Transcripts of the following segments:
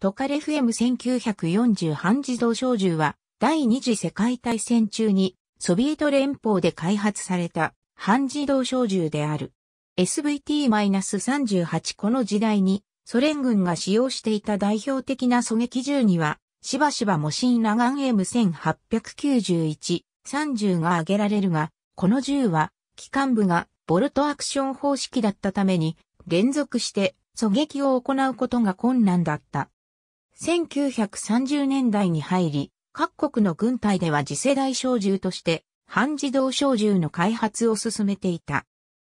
トカレ FM1940 半自動小銃は、第二次世界大戦中に、ソビエト連邦で開発された、半自動小銃である。SVT-38 この時代に、ソ連軍が使用していた代表的な狙撃銃には、しばしば模ンラガン M1891、30が挙げられるが、この銃は、機関部がボルトアクション方式だったために、連続して狙撃を行うことが困難だった。1930年代に入り、各国の軍隊では次世代小銃として半自動小銃の開発を進めていた。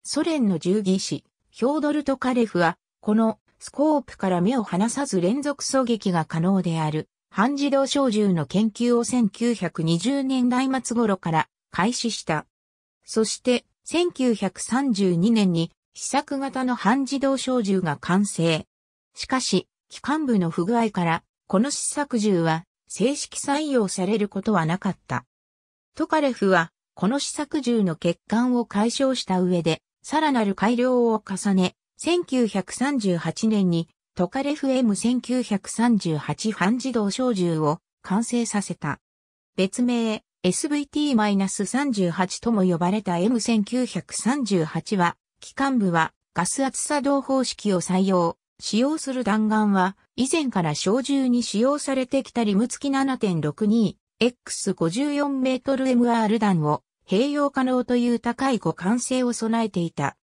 ソ連の銃技師、ヒョードルト・カレフは、このスコープから目を離さず連続狙撃が可能である半自動小銃の研究を1920年代末頃から開始した。そして1932年に試作型の半自動小銃が完成。しかし、機関部の不具合から、この試作銃は正式採用されることはなかった。トカレフは、この試作銃の欠陥を解消した上で、さらなる改良を重ね、1938年にトカレフ M1938 半自動小銃を完成させた。別名 SVT-38 とも呼ばれた M1938 は、機関部はガス圧作動方式を採用。使用する弾丸は、以前から小銃に使用されてきたリム付き 7.62X54mmMR 弾を併用可能という高い互換性を備えていた。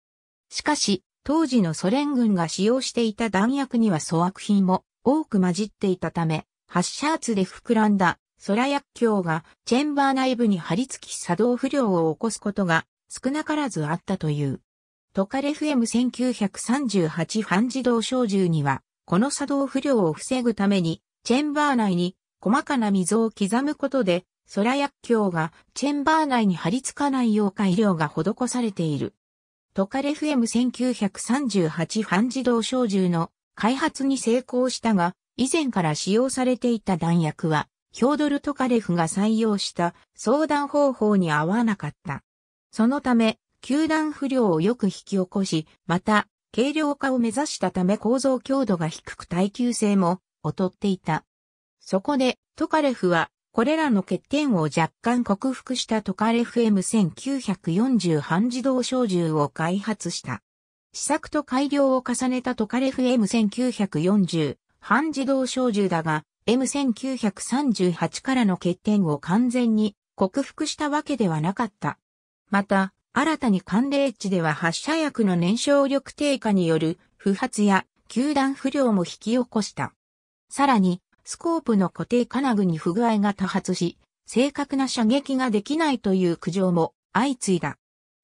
しかし、当時のソ連軍が使用していた弾薬には粗悪品も多く混じっていたため、発射圧で膨らんだ空薬莢がチェンバー内部に張り付き作動不良を起こすことが少なからずあったという。トカレ FM1938 半自動小銃には、この作動不良を防ぐために、チェンバー内に細かな溝を刻むことで、空薬莢がチェンバー内に張り付かないよう改良が施されている。トカレ FM1938 半自動小銃の開発に成功したが、以前から使用されていた弾薬は、ヒョードル・トカレフが採用した相談方法に合わなかった。そのため、球団不良をよく引き起こし、また、軽量化を目指したため構造強度が低く耐久性も劣っていた。そこで、トカレフは、これらの欠点を若干克服したトカレフ M1940 半自動小銃を開発した。試作と改良を重ねたトカレフ M1940 半自動小銃だが、M1938 からの欠点を完全に克服したわけではなかった。また、新たに寒冷地では発射薬の燃焼力低下による不発や球団不良も引き起こした。さらに、スコープの固定金具に不具合が多発し、正確な射撃ができないという苦情も相次いだ。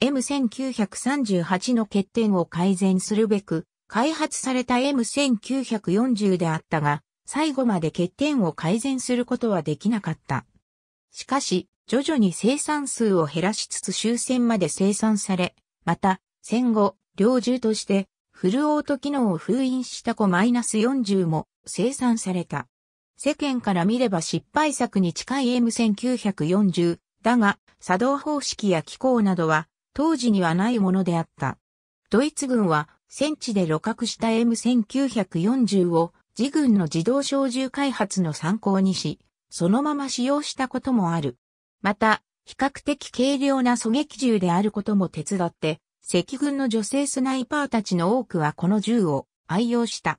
M1938 の欠点を改善するべく、開発された M1940 であったが、最後まで欠点を改善することはできなかった。しかし、徐々に生産数を減らしつつ終戦まで生産され、また、戦後、猟銃として、フルオート機能を封印した子マイナス -40 も生産された。世間から見れば失敗作に近い M1940 だが、作動方式や機構などは当時にはないものであった。ドイツ軍は戦地で露獲した M1940 を自軍の自動小銃開発の参考にし、そのまま使用したこともある。また、比較的軽量な狙撃銃であることも手伝って、赤軍の女性スナイパーたちの多くはこの銃を愛用した。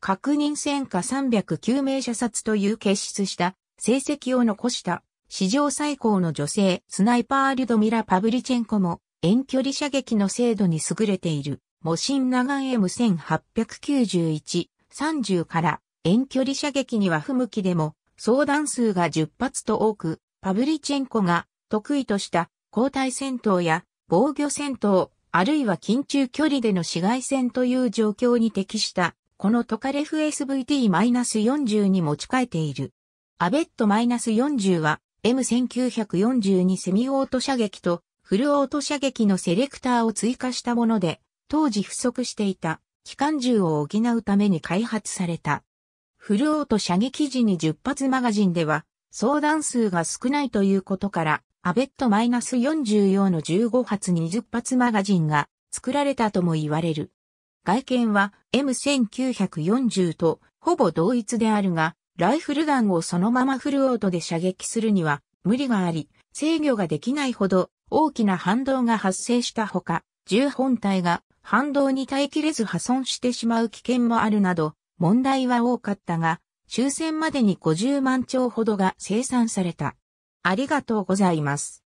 確認戦火309名射殺という結出した成績を残した史上最高の女性スナイパーリュドミラ・パブリチェンコも遠距離射撃の精度に優れている模ンナガン M1891 30から遠距離射撃には不向きでも相談数が10発と多くパブリチェンコが得意とした交代戦闘や防御戦闘、あるいは近中距離での紫外線という状況に適した、このトカレフ SVT-40 に持ち替えている。アベット -40 は M1942 セミオート射撃とフルオート射撃のセレクターを追加したもので、当時不足していた機関銃を補うために開発された。フルオート射撃時に10発マガジンでは相談数が少ないということから、アベット -44 の15発20発マガジンが作られたとも言われる。外見は M1940 とほぼ同一であるが、ライフルガンをそのままフルオートで射撃するには無理があり、制御ができないほど大きな反動が発生したほか、銃本体が反動に耐えきれず破損してしまう危険もあるなど、問題は多かったが、終戦までに50万丁ほどが生産された。ありがとうございます。